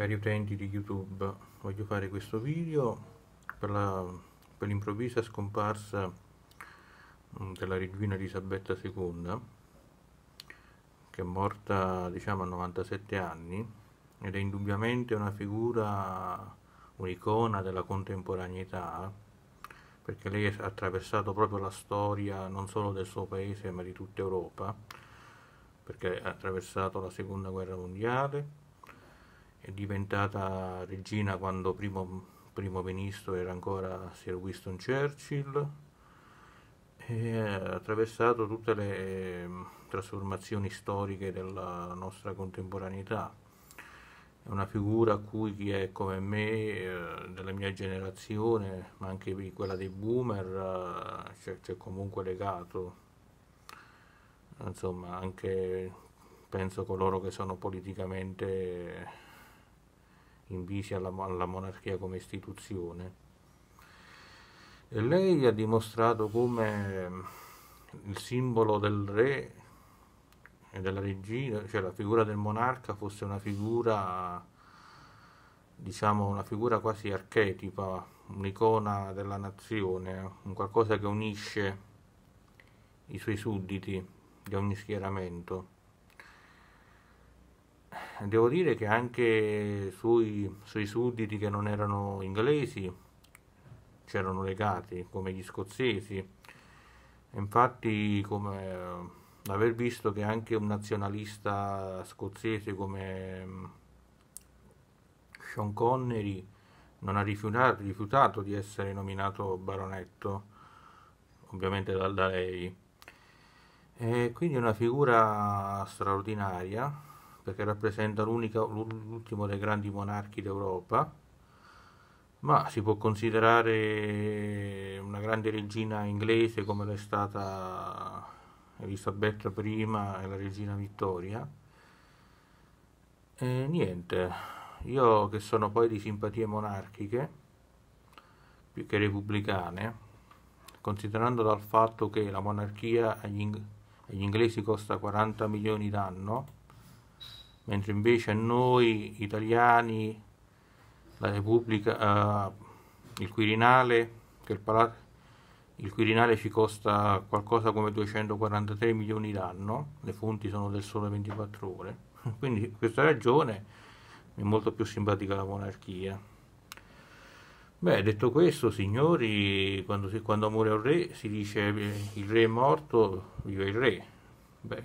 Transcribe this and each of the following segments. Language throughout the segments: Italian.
cari cioè utenti di YouTube, voglio fare questo video per l'improvvisa scomparsa mm, della regina Elisabetta II, che è morta diciamo a 97 anni ed è indubbiamente una figura, un'icona della contemporaneità, perché lei ha attraversato proprio la storia non solo del suo paese ma di tutta Europa, perché ha attraversato la seconda guerra mondiale, è diventata regina quando primo, primo ministro era ancora Sir Winston Churchill e ha attraversato tutte le ehm, trasformazioni storiche della nostra contemporaneità. È una figura a cui chi è come me, eh, della mia generazione, ma anche quella dei boomer, eh, c'è comunque legato. Insomma, anche penso coloro che sono politicamente invece alla, alla monarchia come istituzione. E lei ha dimostrato come ehm, il simbolo del re e della regina, cioè la figura del monarca fosse una figura diciamo una figura quasi archetipa, un'icona della nazione, un qualcosa che unisce i suoi sudditi di ogni schieramento devo dire che anche sui, sui sudditi che non erano inglesi c'erano legati, come gli scozzesi. Infatti, come aver visto che anche un nazionalista scozzese come Sean Connery non ha rifiutato, rifiutato di essere nominato baronetto, ovviamente da, da lei. E quindi una figura straordinaria perché rappresenta l'ultimo dei grandi monarchi d'Europa, ma si può considerare una grande regina inglese come l'è stata Elisabetta I e la regina Vittoria. E niente, io che sono poi di simpatie monarchiche, più che repubblicane, considerando dal fatto che la monarchia agli, ing agli inglesi costa 40 milioni d'anno, mentre invece a noi italiani la Repubblica, eh, il Quirinale, che il, Palazzo, il Quirinale ci costa qualcosa come 243 milioni l'anno, le fonti sono del sole 24 ore, quindi per questa ragione mi è molto più simpatica la monarchia. Beh, detto questo, signori, quando, si, quando muore un re si dice eh, il re è morto, vive il re. Beh,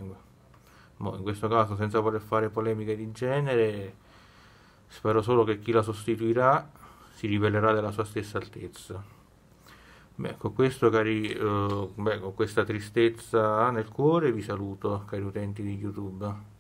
in questo caso, senza voler fare polemiche di genere, spero solo che chi la sostituirà si rivelerà della sua stessa altezza. Beh, con, questo, cari, eh, beh, con questa tristezza nel cuore vi saluto, cari utenti di YouTube.